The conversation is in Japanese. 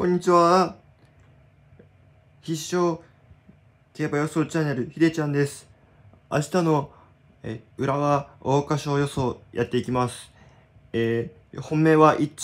こんにちは。必勝競馬予想チャンネル、ひでちゃんです。明日のえ浦和桜花賞予想やっていきます。えー、本命は1